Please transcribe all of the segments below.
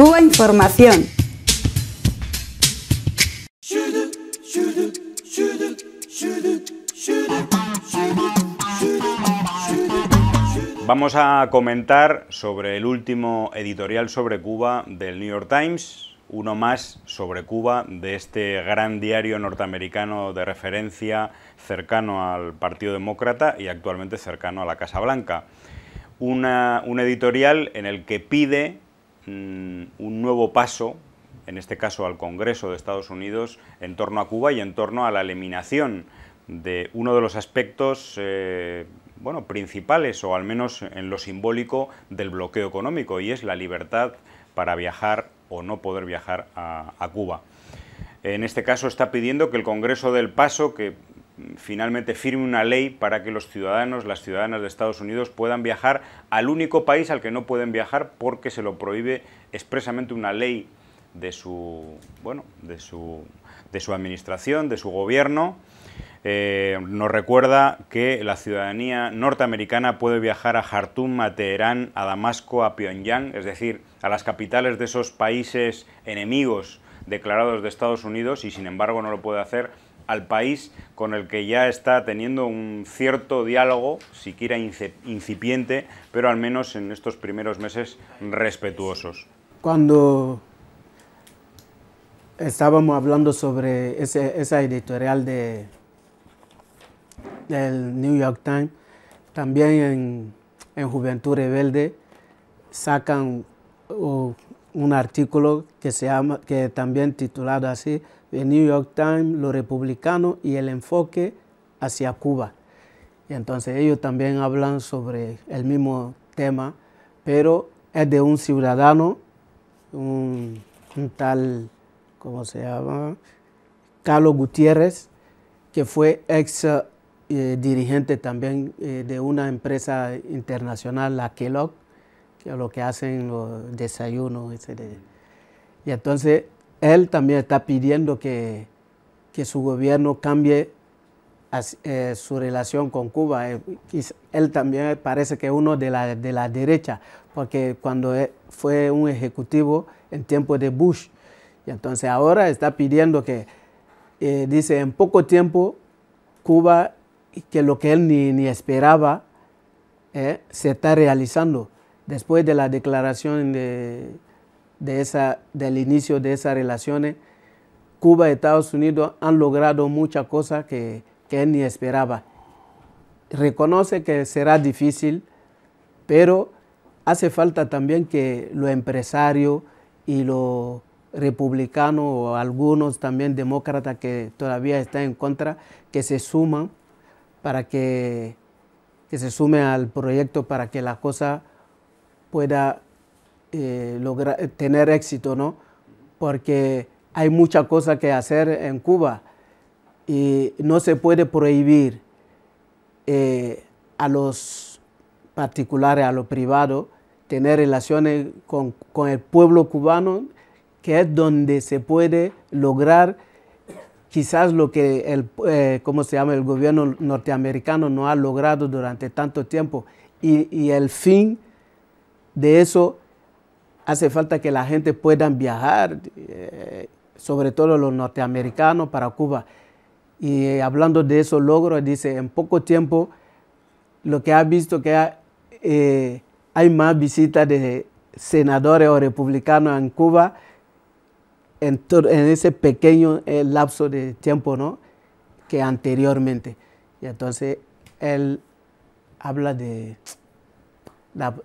Cuba Información. Vamos a comentar sobre el último editorial sobre Cuba del New York Times, uno más sobre Cuba de este gran diario norteamericano de referencia cercano al Partido Demócrata y actualmente cercano a la Casa Blanca. un editorial en el que pide Mm, un nuevo paso, en este caso al Congreso de Estados Unidos, en torno a Cuba y en torno a la eliminación de uno de los aspectos eh, bueno, principales, o al menos en lo simbólico, del bloqueo económico, y es la libertad para viajar o no poder viajar a, a Cuba. En este caso está pidiendo que el Congreso del Paso, que finalmente firme una ley para que los ciudadanos, las ciudadanas de Estados Unidos puedan viajar al único país al que no pueden viajar porque se lo prohíbe expresamente una ley de su, administración, de su gobierno. Eh, nos recuerda que la ciudadanía norteamericana puede viajar a Jartum, a Teherán, a Damasco, a Pyongyang, es decir, a las capitales de esos países enemigos declarados de Estados Unidos y sin embargo no lo puede hacer al país con el que ya está teniendo un cierto diálogo, siquiera incipiente, pero al menos en estos primeros meses respetuosos. Cuando estábamos hablando sobre esa editorial de, del New York Times, también en, en Juventud Rebelde sacan o un artículo que, se llama, que también titulado así, The New York Times, lo republicano y el enfoque hacia Cuba. Y entonces ellos también hablan sobre el mismo tema, pero es de un ciudadano, un, tal, ¿cómo se llama? Carlos Gutiérrez, que fue ex eh, dirigente también eh, de una empresa internacional, la Kellogg, que lo que hacen los desayunos, Y entonces él también está pidiendo que, que su gobierno cambie eh, su relación con Cuba. Eh, él también parece que es uno de la, derecha, porque cuando fue un ejecutivo en tiempo de Bush, y entonces ahora está pidiendo que, eh, dice, en poco tiempo Cuba, que lo que él ni, esperaba, se está realizando después de la declaración de, del inicio de esas relaciones, Cuba y Estados Unidos han logrado muchas cosas que, él ni esperaba. Reconoce que será difícil, pero hace falta también que los empresarios y los republicanos o algunos también demócratas que todavía están en contra, que se suman para que, que se sume al proyecto para que la cosa pueda eh, lograr, eh, tener éxito, ¿no? Porque hay mucha cosa que hacer en Cuba y no se puede prohibir eh, a los particulares, a lo privado, tener relaciones con, el pueblo cubano, que es donde se puede lograr quizás lo que el, ¿cómo se llama? el gobierno norteamericano no ha logrado durante tanto tiempo. y el fin de eso hace falta que la gente pueda viajar, eh, sobre todo los norteamericanos, para Cuba. Y eh, hablando de esos logros, dice, en poco tiempo, lo que ha visto que eh, hay más visitas de senadores o republicanos en Cuba en, ese pequeño lapso de tiempo ¿no? que anteriormente. Y entonces él habla de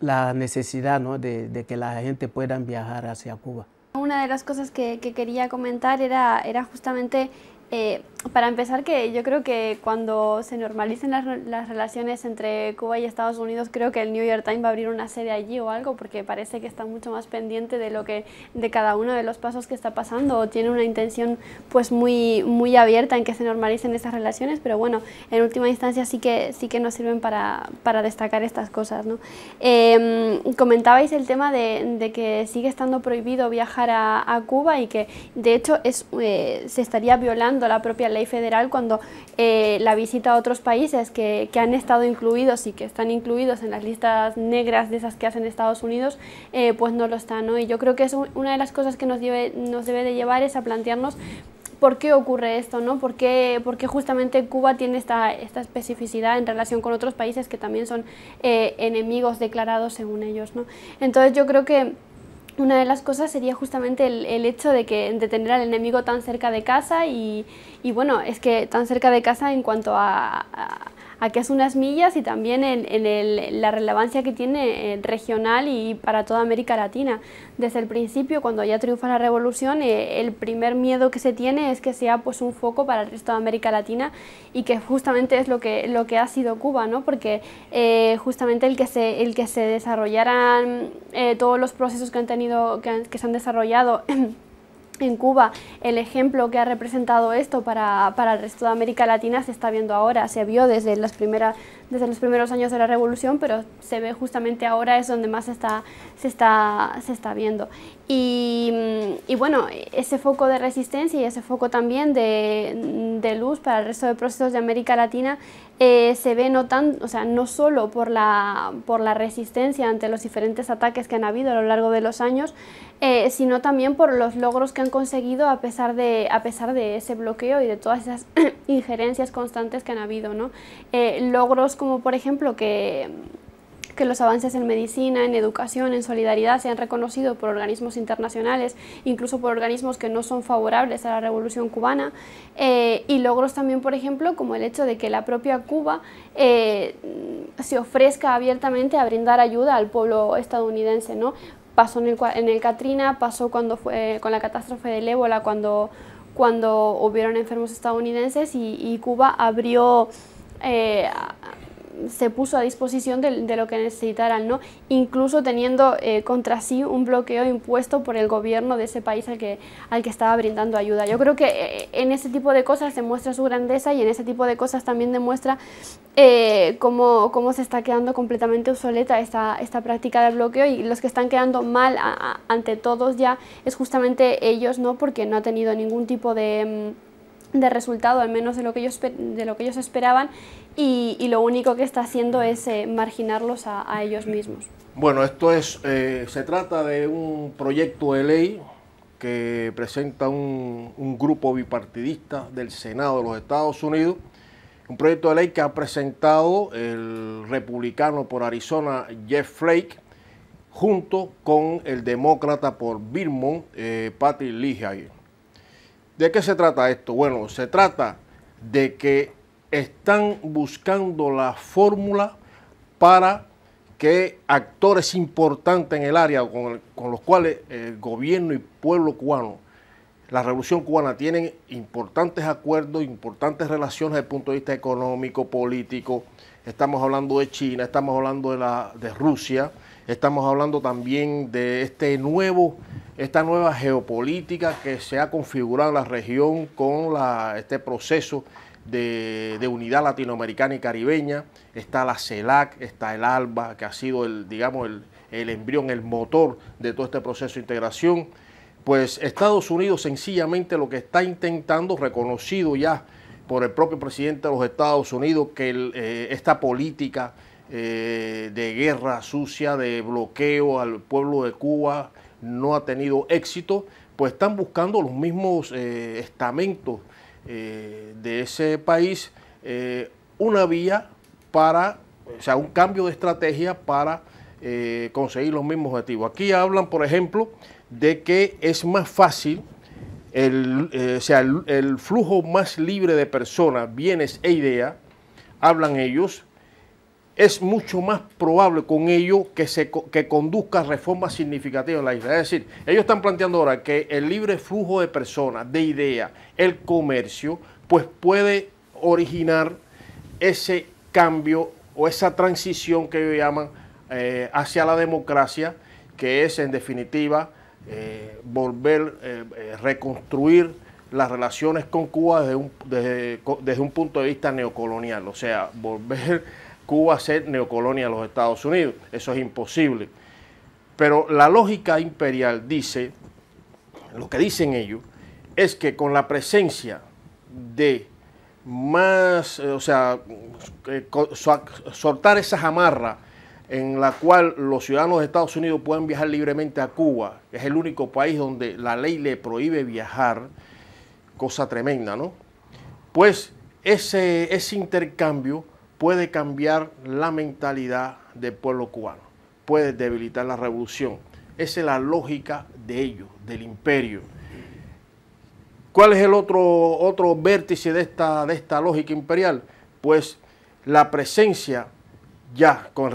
la, necesidad ¿no? de, que la gente pueda viajar hacia Cuba. Una de las cosas que, que quería comentar era, era justamente eh, para empezar, que yo creo que cuando se normalicen las, relaciones entre Cuba y Estados Unidos, creo que el New York Times va a abrir una sede allí o algo, porque parece que está mucho más pendiente de lo que de cada uno de los pasos que está pasando o tiene una intención pues muy muy abierta en que se normalicen esas relaciones. Pero bueno, en última instancia sí que sí que nos sirven para, destacar estas cosas. ¿no? Em, comentabais el tema de, que sigue estando prohibido viajar a, Cuba y que de hecho es, eh, se estaría violando la propia ley federal cuando eh, la visita a otros países que, han estado incluidos y que están incluidos en las listas negras de esas que hacen Estados Unidos, eh, pues no lo está. ¿no? Y yo creo que es una de las cosas que nos, nos debe de llevar es a plantearnos por qué ocurre esto, ¿no? ¿Por qué, justamente Cuba tiene esta, esta, especificidad en relación con otros países que también son eh, enemigos declarados según ellos, ¿no? Entonces yo creo que una de las cosas sería justamente el, el hecho de, que, tener al enemigo tan cerca de casa y, y, bueno, es que tan cerca de casa en cuanto a aquí es unas millas y también en, la relevancia que tiene eh, regional y para toda América Latina. Desde el principio, cuando ya triunfa la revolución, eh, el primer miedo que se tiene es que sea pues, un foco para el resto de América Latina y que justamente es lo que, lo que ha sido Cuba, porque eh, justamente el que se, el que se desarrollaran todos los procesos que, han tenido, que se han desarrollado en Cuba el ejemplo que ha representado esto para, el resto de América Latina se está viendo ahora, se vio desde, las desde los primeros años de la revolución, pero se ve justamente ahora es donde más está, se está, se está viendo. Y, bueno, ese foco de resistencia y ese foco también de, luz para el resto de procesos de América Latina eh, se ve no, o sea, no solo por la, por la resistencia ante los diferentes ataques que han habido a lo largo de los años, eh, sino también por los logros que han conseguido a pesar de, a pesar de ese bloqueo y de todas esas injerencias constantes que han habido. ¿no? Eh, logros como por ejemplo que que los avances en medicina, en educación, en solidaridad sean reconocidos por organismos internacionales, incluso por organismos que no son favorables a la revolución cubana, eh, y logros también, por ejemplo, como el hecho de que la propia Cuba eh, se ofrezca abiertamente a brindar ayuda al pueblo estadounidense. ¿no? Pasó en el, Katrina, pasó cuando fue, con la catástrofe del ébola, cuando, cuando hubieron enfermos estadounidenses y, Cuba abrió... Eh, se puso a disposición de, lo que necesitaran, ¿no? incluso teniendo eh, contra sí un bloqueo impuesto por el gobierno de ese país al que, al que estaba brindando ayuda. Yo creo que eh, en ese tipo de cosas demuestra su grandeza y en ese tipo de cosas también demuestra eh, cómo, cómo, se está quedando completamente obsoleta esta, esta práctica de bloqueo y los que están quedando mal ante todos ya es justamente ellos, ¿no? porque no ha tenido ningún tipo de... Mm, de resultado, al menos de lo que ellos, de lo que ellos esperaban, y, lo único que está haciendo es eh, marginarlos a, ellos mismos. Bueno, esto es, eh, se trata de un proyecto de ley que presenta un, grupo bipartidista del Senado de los Estados Unidos, un proyecto de ley que ha presentado el republicano por Arizona Jeff Flake, junto con el demócrata por Vermont, eh, Patrick Leahy. ¿De qué se trata esto? Bueno, se trata de que están buscando la fórmula para que actores importantes en el área con, los cuales el gobierno y pueblo cubano, la revolución cubana, tienen importantes acuerdos, importantes relaciones desde el punto de vista económico, político. Estamos hablando de China, estamos hablando de, la, de Rusia, Estamos hablando también de este nuevo, esta nueva geopolítica que se ha configurado en la región con este proceso de, unidad latinoamericana y caribeña. Está la CELAC, está el ALBA, que ha sido el, digamos, el, embrión, el motor de todo este proceso de integración. Pues Estados Unidos sencillamente lo que está intentando, reconocido ya por el propio presidente de los Estados Unidos, que eh, esta política eh, de guerra sucia, de bloqueo al pueblo de Cuba, no ha tenido éxito, pues están buscando los mismos eh, estamentos eh, de ese país una vía para, o sea, un cambio de estrategia para conseguir los mismos objetivos. Aquí hablan, por ejemplo, de que es más fácil el, o sea, el, flujo más libre de personas, bienes e ideas, hablan ellos, es mucho más probable con ello que, se, que conduzca reformas significativas en la isla. Es decir, ellos están planteando ahora que el libre flujo de personas, de ideas, el comercio, pues puede originar ese cambio o esa transición que ellos llaman eh, hacia la democracia, que es en definitiva eh, volver, eh, reconstruir las relaciones con Cuba desde un, desde un punto de vista neocolonial, o sea, volver Cuba ser neocolonia de los Estados Unidos. Eso es imposible. Pero la lógica imperial dice, lo que dicen ellos, es que con la presencia de más, eh, o sea, eh, soltar esa jamarra en la cual los ciudadanos de Estados Unidos pueden viajar libremente a Cuba, es el único país donde la ley le prohíbe viajar, cosa tremenda, ¿no? Pues ese, ese intercambio puede cambiar la mentalidad del pueblo cubano, puede debilitar la revolución. Esa es la lógica de ellos, del imperio. ¿Cuál es el otro, otro vértice de esta, de esta lógica imperial? Pues la presencia ya con,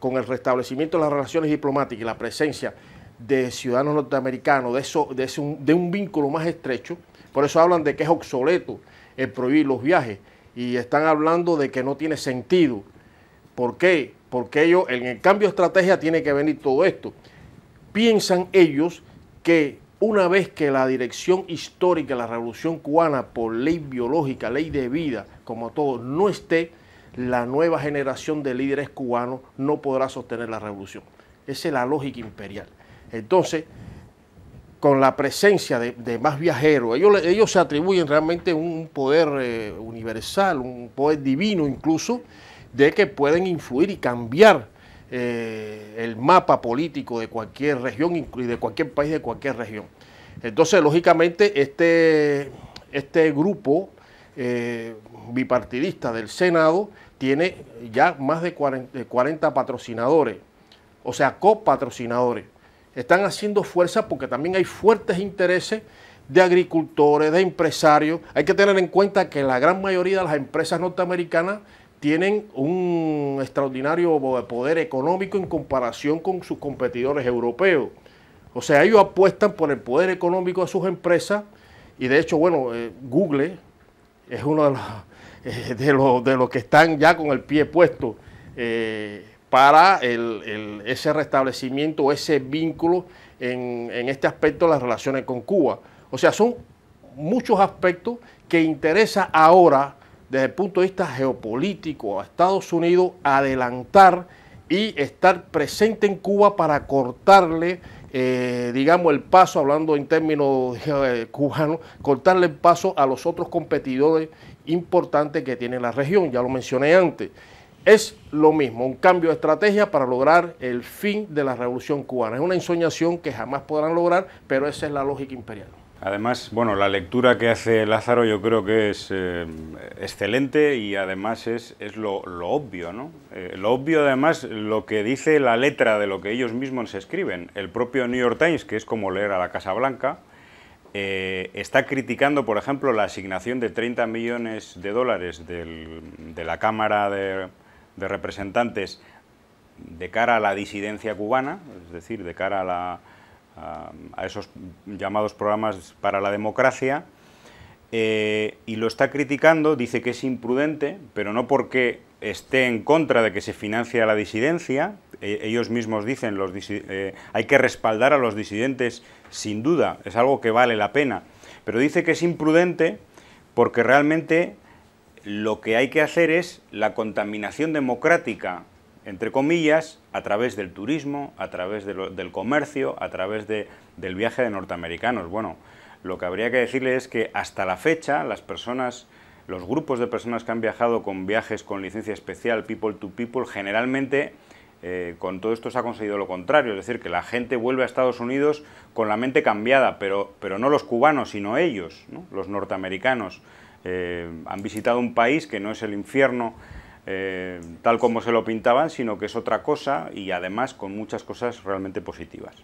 con el restablecimiento de las relaciones diplomáticas y la presencia de ciudadanos norteamericanos, de, eso, de, de un vínculo más estrecho, por eso hablan de que es obsoleto el prohibir los viajes, y están hablando de que no tiene sentido. ¿Por qué? Porque ellos, en el cambio de estrategia tiene que venir todo esto. Piensan ellos que una vez que la dirección histórica de la Revolución Cubana, por ley biológica, ley de vida, como todo, no esté, la nueva generación de líderes cubanos no podrá sostener la revolución. Esa es la lógica imperial. Entonces, con la presencia de, más viajeros. Ellos, se atribuyen realmente un poder eh, universal, un poder divino incluso, de que pueden influir y cambiar eh, el mapa político de cualquier región y de cualquier país, de cualquier región. Entonces, lógicamente, este, este grupo eh, bipartidista del Senado tiene ya más de 40 patrocinadores, o sea, copatrocinadores están haciendo fuerza porque también hay fuertes intereses de agricultores, de empresarios. Hay que tener en cuenta que la gran mayoría de las empresas norteamericanas tienen un extraordinario poder económico en comparación con sus competidores europeos. O sea, ellos apuestan por el poder económico de sus empresas y de hecho, bueno, eh, Google es uno eh, de los, que están ya con el pie puesto. Eh, para ese restablecimiento, ese vínculo en, este aspecto de las relaciones con Cuba. O sea, son muchos aspectos que interesa ahora, desde el punto de vista geopolítico, a Estados Unidos adelantar y estar presente en Cuba para cortarle, eh, digamos, el paso, hablando en términos eh, cubanos, cortarle el paso a los otros competidores importantes que tiene la región, ya lo mencioné antes es lo mismo, un cambio de estrategia para lograr el fin de la revolución cubana. Es una ensoñación que jamás podrán lograr, pero esa es la lógica imperial. Además, bueno, la lectura que hace Lázaro yo creo que es eh, excelente y además es, lo, obvio, ¿no? Eh, lo obvio además lo que dice la letra de lo que ellos mismos escriben. El propio New York Times, que es como leer a la Casa Blanca, eh, está criticando, por ejemplo, la asignación de 30 millones de dólares de la Cámara de, de representantes de cara a la disidencia cubana, es decir, de cara a, la, esos llamados programas para la democracia, eh, y lo está criticando, dice que es imprudente, pero no porque esté en contra de que se financie la disidencia, eh, ellos mismos dicen, los eh, hay que respaldar a los disidentes sin duda, es algo que vale la pena, pero dice que es imprudente porque realmente lo que hay que hacer es la contaminación democrática, entre comillas, a través del turismo, a través del comercio, a través del viaje de norteamericanos. Bueno, lo que habría que decirle es que hasta la fecha las personas, los grupos de personas que han viajado con viajes con licencia especial, people to people, generalmente eh, con todo esto se ha conseguido lo contrario, es decir, que la gente vuelve a Estados Unidos con la mente cambiada, pero, pero no los cubanos, sino ellos, los norteamericanos. Eh, han visitado un país que no es el infierno eh, tal como se lo pintaban, sino que es otra cosa y además con muchas cosas realmente positivas.